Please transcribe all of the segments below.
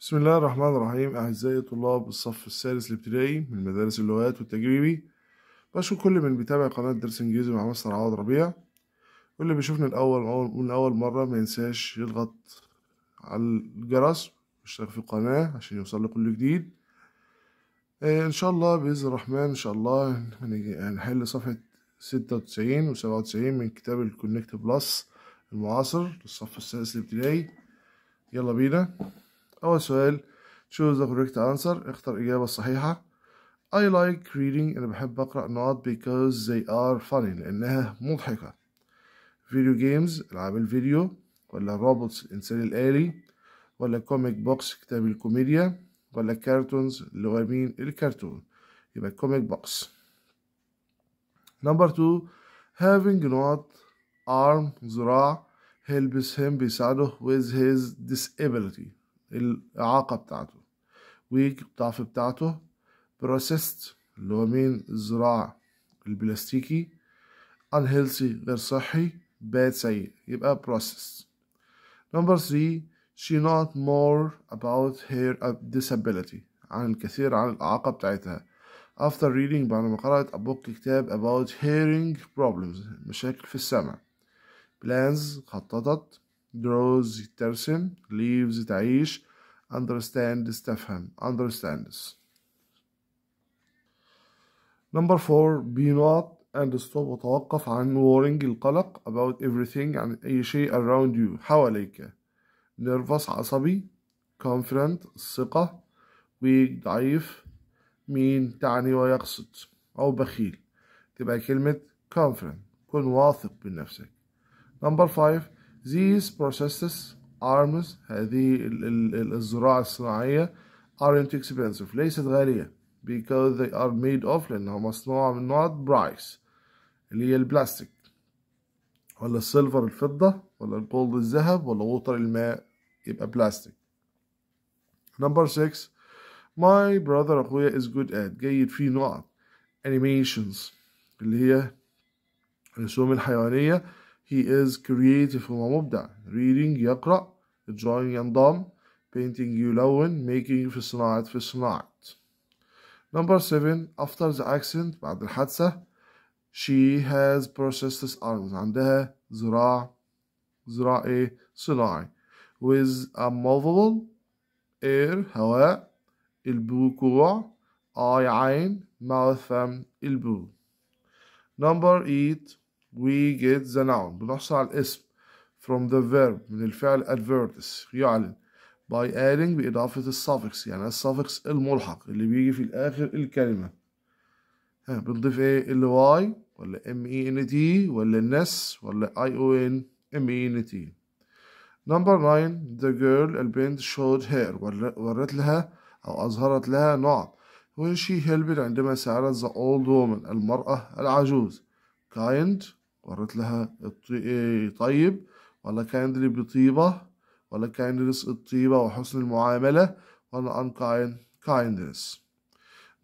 بسم الله الرحمن الرحيم أعزائي طلاب الصف الثالث الابتدائي من مدارس اللغات والتجريبي بشكر كل من بيتابع قناة درس إنجليزي مع مستر عوض ربيع واللي بيشوفنا الأول من أول مرة ما ينساش يضغط على الجرس ويشترك في القناة عشان يوصل لكل جديد آه، إن شاء الله بإذن الرحمن إن شاء الله هنحل صفحة ستة وتسعين وسبعة وتسعين من كتاب الكونكت بلس المعاصر للصف الثالث الابتدائي يلا بينا أول سؤال choose the correct answer اختر إجابة صحيحة I like reading أنا بحب أقرأ not because they are funny لأنها مضحكة video games ألعاب الفيديو ولا robots الإنسان الآلي ولا comic books كتاب الكوميديا ولا cartoons اللي هو مين الكرتون يبقى comic books number two having not arm ذراع helps him بيساعده with his disability الإعاقة بتاعته ويك الضعف بتاعته بروسيست اللي هو مين الزراعة البلاستيكي unhealthy غير صحي bad سيء يبقى processed نمبر 3 she not more about her disability عن الكثير عن الإعاقة بتاعتها after reading بعد ما قرأت أبوك كتاب about hearing problems مشاكل في السمع plans خططت draws ترسم leaves تعيش understand تفهم understands number four be not and stop وتوقف عن worrying القلق about everything عن أي شيء around you حواليك nervous عصبي confident الثقة weak ضعيف mean تعني ويقصد أو بخيل تبقى كلمة confident كن واثق من نفسك number five These processes arms هذه الزراعة الصناعية aren't expensive ليست غالية because they are made of لأنها مصنوعة من نوع برايس اللي هي البلاستيك ولا السيلفر الفضة ولا الجولد الذهب ولا ووتر الماء يبقى بلاستيك number 6 my brother أخويا is good at جيد في نوع animations اللي هي الرسوم الحيوانية He is creative ومبدع reading يقرأ drawing ينضم painting يلون making في صناعة في صناعة Number 7 after the accident بعد الحادثة she has processed arms عندها ذراع ذراع ايه صناعي with a movable air هواء البوكوع eye عين mouth فم البو Number 8 we get the noun بنحصل على الاسم from the verb من الفعل advertise يعلن by adding بإضافة suffix يعني suffix الملحق اللي بيجي في الآخر الكلمة ها بنضيف ايه ال y ولا m e n t ولا النس ولا i o n m e n t number 9 the girl البنت showed hair ورت لها أو أظهرت لها نوع when she helped عندما ساعدت the old woman المرأة العجوز kind وريت لها إيه، طيب ولا لي بطيبة ولا كايندلس الطيبة وحسن المعاملة ولا unkind kindness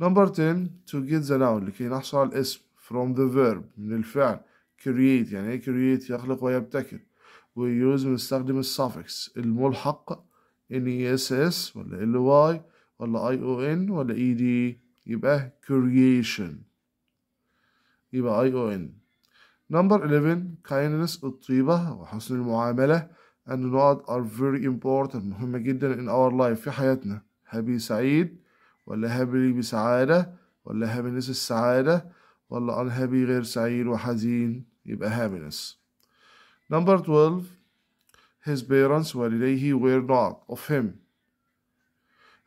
نمبر 10 to get the noun لكي نحصل على الاسم from the verb من الفعل create يعني ايه create يخلق ويبتكر we use بنستخدم السافكس الملحق n e s s ولا y ولا i o n ولا ED يبقى creation يبقى i o n نمبر 11 kindness الطيبة وحسن المعاملة and not are very important مهمة جدا in our life في حياتنا happy سعيد ولا happy بسعادة ولا happiness السعادة ولا unhappy غير سعيد وحزين يبقى happiness Number 12 his parents والديه were not of him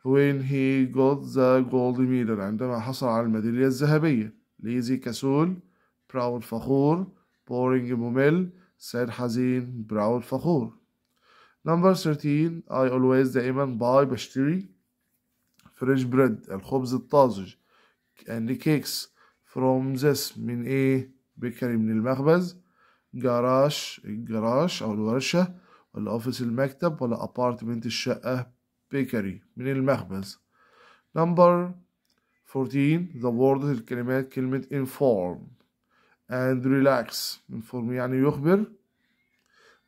when he got the gold medal عندما حصل على الميدالية الذهبية lazy كسول براود فخور boring ممل sad حزين براود فخور number 13 I always دائما buy بشتري fresh bread الخبز الطازج and cakes from this من ايه بيكري من المخبز جراش الجراش او الورشة ولا اوفيس المكتب ولا ابارتمنت الشقة بيكري من المخبز number 14 the word الكلمات كلمة inform and relax من inform يعني يخبر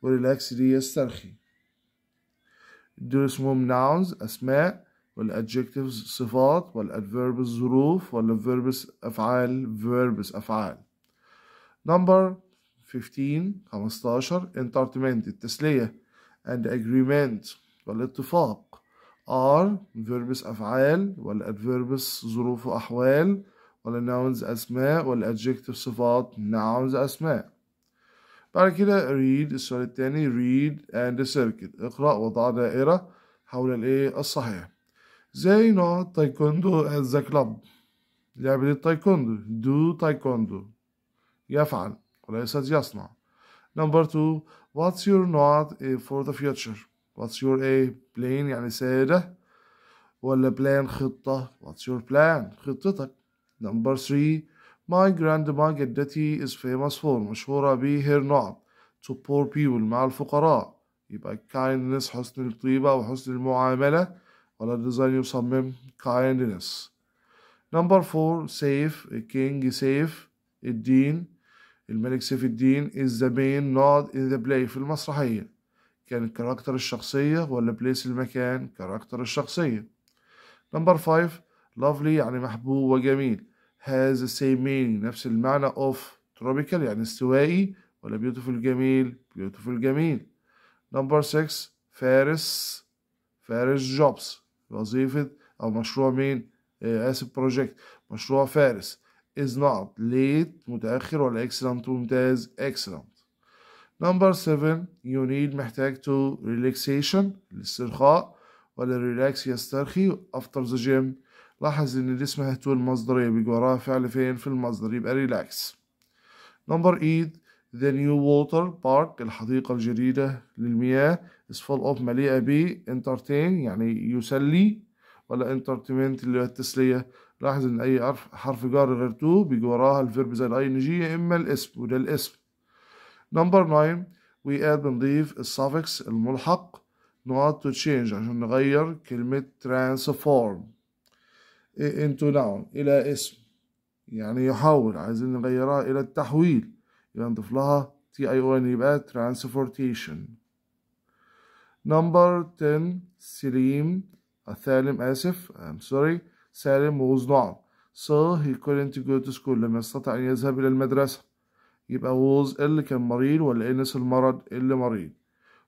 وريلاكس دي يسترخي دوس مهم nouns أسماء وال adjectives صفات وال adverbs ظروف وال والverbs أفعال verbs أفعال number 15 15 entertainment التسلية and agreement والاتفاق are verbs أفعال وال adverbs ظروف وأحوال ولا والناونز أسماء ولا والأدجكتيف صفات nouns أسماء بعد كده read السؤال التاني read and the circuit اقرأ وضع دائرة حول الإيه الصحيح زي نوع تايكوندو at the club لعبة التايكوندو do تايكوندو يفعل وليس يصنع number two what's your not for the future what's your a plan يعني سادة ولا plan خطة what's your plan خطتك Number 3 My grandma جدتي is famous for مشهورة ب her نعم to poor people مع الفقراء يبقى kindness حسن الطيبة وحسن المعاملة ولا الديزاين يصمم kindness Number 4 safe a king safe الدين الملك سيف الدين is the main nod in the play في المسرحية كان الكاركتر الشخصية ولا بليس المكان كاركتر الشخصية نمبر 5 lovely يعني محبوب وجميل has the same meaning نفس المعنى of tropical يعني استوائي ولا beautiful جميل beautiful جميل number six فارس فارس jobs وظيفة أو مشروع مين آسف project مشروع فارس is not late متأخر ولا excellent ممتاز excellent number seven you need محتاج to relaxation الاسترخاء ولا relax يسترخي after the gym لاحظ ان الاسم تو المصدرية بيجي وراها فعل فين في المصدر يبقى ريلاكس نمبر ايد ذا نيو ووتر بارك الحديقة الجديدة للمياه is full of مليئة ب entertain يعني يسلي ولا entertainment اللي هو التسلية لاحظ ان اي حرف جار غير تو بيجي وراها الفيرب زي الاي ان جي يا اما الاسم وده الاسم نمبر 9 وي اد بنضيف السافكس الملحق نقط to change عشان نغير كلمة transform into إيه، noun نعم، إلى اسم يعني يحول عايزين نغيرها إلى التحويل يبقى نضيف لها تي اي او ان يبقى transportation number 10 سليم سالم آسف I'm sorry سالم was not so he couldn't go to school لم يستطع أن يذهب إلى المدرسة يبقى was اللي كان مريض ولا انس المرض اللي مريض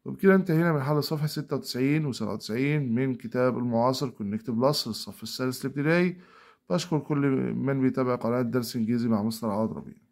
وبكده انتهينا من حل صفحة 96 و97 من كتاب المعاصر كونكت بلس للصف الثالث الابتدائي بشكر كل من بيتابع قناة درس إنجليزي مع مستر عوض ربيع